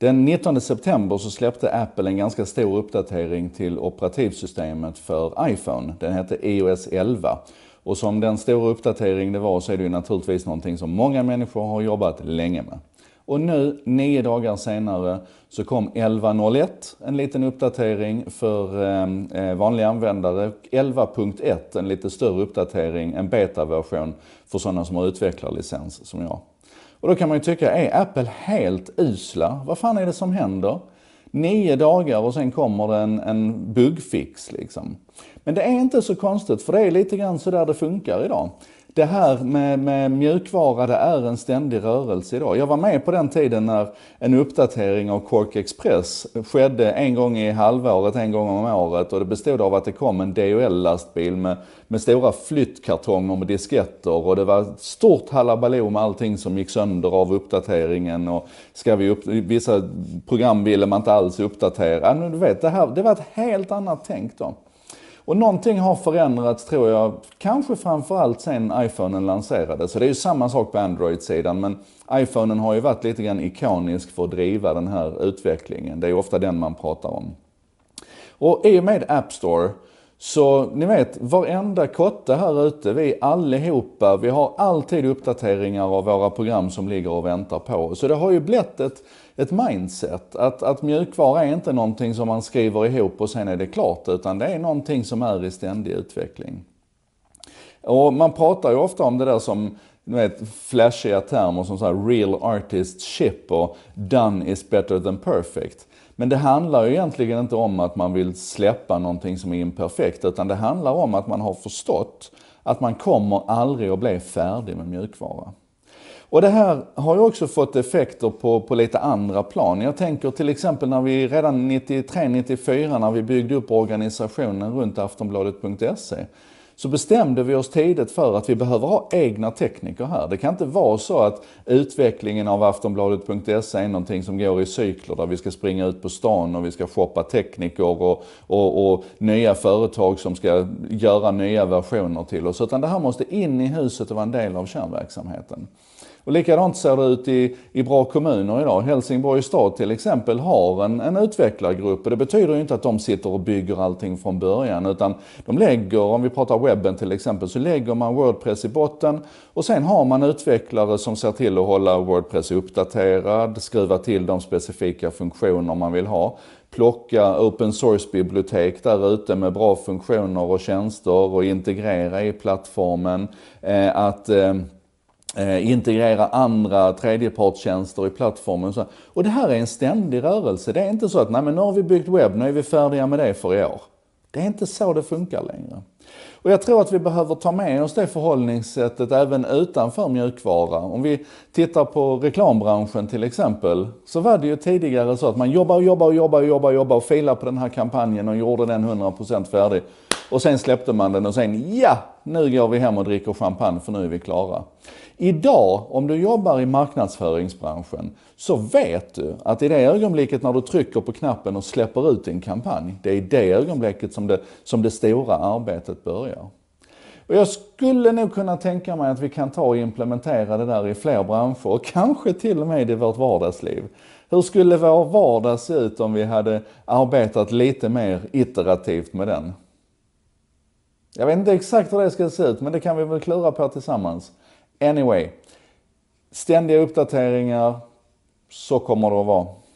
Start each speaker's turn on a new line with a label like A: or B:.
A: Den 19 september så släppte Apple en ganska stor uppdatering till operativsystemet för iPhone. Den hette iOS 11. Och som den stora uppdatering det var så är det ju naturligtvis någonting som många människor har jobbat länge med. Och nu, nio dagar senare, så kom 11.01, en liten uppdatering för eh, eh vanliga användare. 11.1, en lite större uppdatering, en betaversion för sådana som har utvecklarlicens som jag. Och då kan man ju tycka, är Apple helt usla? Vad fan är det som händer? Nio dagar och sen kommer det en, en bugfix liksom. Men det är inte så konstigt för det är lite grann så där det funkar idag det här med, med mjukvara, det är en ständig rörelse idag. Jag var med på den tiden när en uppdatering av Cork Express skedde en gång i halvåret, en gång om året och det bestod av att det kom en DHL-lastbil med, med stora flyttkartonger med disketter och det var ett stort halabaloo med allting som gick sönder av uppdateringen och ska vi upp, vissa program ville man inte alls uppdatera. Men du vet, det, här, det var ett helt annat tänk då. Och någonting har förändrats tror jag, kanske framförallt sen iPhonen lanserades. Så det är ju samma sak på Android-sidan men iPhonen har ju varit lite grann ikonisk för att driva den här utvecklingen. Det är ju ofta den man pratar om. Och i och med App Store så ni vet, varenda kotte här ute, vi allihopa, vi har alltid uppdateringar av våra program som ligger och väntar på oss. Så det har ju blivit ett, ett mindset, att, att mjukvara är inte någonting som man skriver ihop och sen är det klart, utan det är någonting som är i ständig utveckling. Och man pratar ju ofta om det där som du vet, flashiga termer som så här, real artistship och done is better than perfect. Men det handlar ju egentligen inte om att man vill släppa någonting som är imperfekt, utan det handlar om att man har förstått att man kommer aldrig att bli färdig med mjukvara. Och det här har ju också fått effekter på, på lite andra plan. Jag tänker till exempel när vi redan 93-94 när vi byggde upp organisationen runt aftonbladet.se så bestämde vi oss tidigt för att vi behöver ha egna tekniker här. Det kan inte vara så att utvecklingen av Aftonbladet.se är någonting som går i cykler där vi ska springa ut på stan och vi ska shoppa tekniker och, och, och nya företag som ska göra nya versioner till oss. Utan det här måste in i huset och vara en del av kärnverksamheten. Och likadant ser det ut i, i bra kommuner idag. Helsingborgs stad till exempel har en, en utvecklargrupp och det betyder ju inte att de sitter och bygger allting från början utan de lägger, om vi pratar webben till exempel, så lägger man Wordpress i botten och sen har man utvecklare som ser till att hålla Wordpress uppdaterad, skruva till de specifika funktioner man vill ha plocka open source-bibliotek där ute med bra funktioner och tjänster och integrera i plattformen. Eh, att eh, eh, integrera andra tredjepartstjänster i plattformen. Och, så. och det här är en ständig rörelse. Det är inte så att, nej men nu har vi byggt webb, nu är vi färdiga med det för i år. Det är inte så det funkar längre. Och jag tror att vi behöver ta med oss det förhållningssättet även utanför mjukvara. Om vi tittar på reklambranschen till exempel, så var det ju tidigare så att man jobbar och jobbar och jobbar och jobbar, jobbar och filar på den här kampanjen och gjorde den 100% färdig. Och sen släppte man den och sen, ja! Nu går vi hem och dricker champagne för nu är vi klara. Idag, om du jobbar i marknadsföringsbranschen, så vet du att i det ögonblicket när du trycker på knappen och släpper ut din kampanj, det är i det ögonblicket som det, som det stora arbetet börjar. Och jag skulle nog kunna tänka mig att vi kan ta och implementera det där i fler branscher och kanske till och med i vårt vardagsliv. Hur skulle vår vardag se ut om vi hade arbetat lite mer iterativt med den? Jag vet inte exakt hur det ska se ut, men det kan vi väl klura på tillsammans. Anyway, ständiga uppdateringar, så kommer det att vara.